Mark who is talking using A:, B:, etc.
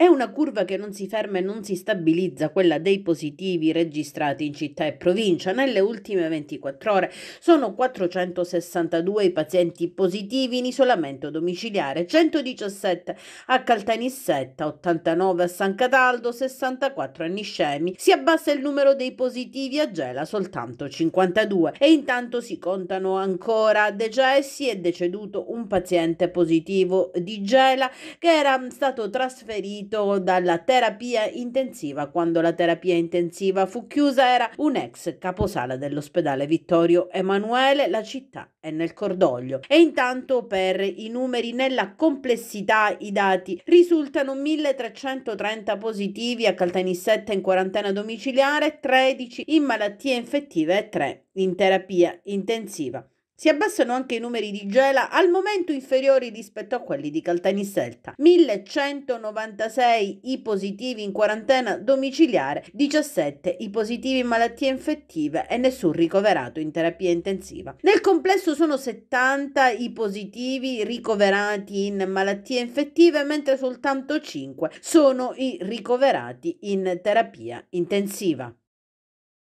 A: È una curva che non si ferma e non si stabilizza, quella dei positivi registrati in città e provincia. Nelle ultime 24 ore sono 462 i pazienti positivi in isolamento domiciliare, 117 a Caltanissetta, 89 a San Cataldo, 64 a Niscemi. Si abbassa il numero dei positivi a Gela, soltanto 52. E intanto si contano ancora decessi, è deceduto un paziente positivo di Gela che era stato trasferito uscito dalla terapia intensiva. Quando la terapia intensiva fu chiusa era un ex caposala dell'ospedale Vittorio Emanuele, la città è nel cordoglio. E intanto per i numeri nella complessità i dati risultano 1330 positivi a Caltanissetta in quarantena domiciliare, 13 in malattie infettive e 3 in terapia intensiva. Si abbassano anche i numeri di Gela, al momento inferiori rispetto a quelli di Caltanisselta. 1196 i positivi in quarantena domiciliare, 17 i positivi in malattie infettive e nessun ricoverato in terapia intensiva. Nel complesso sono 70 i positivi ricoverati in malattie infettive, mentre soltanto 5 sono i ricoverati in terapia intensiva.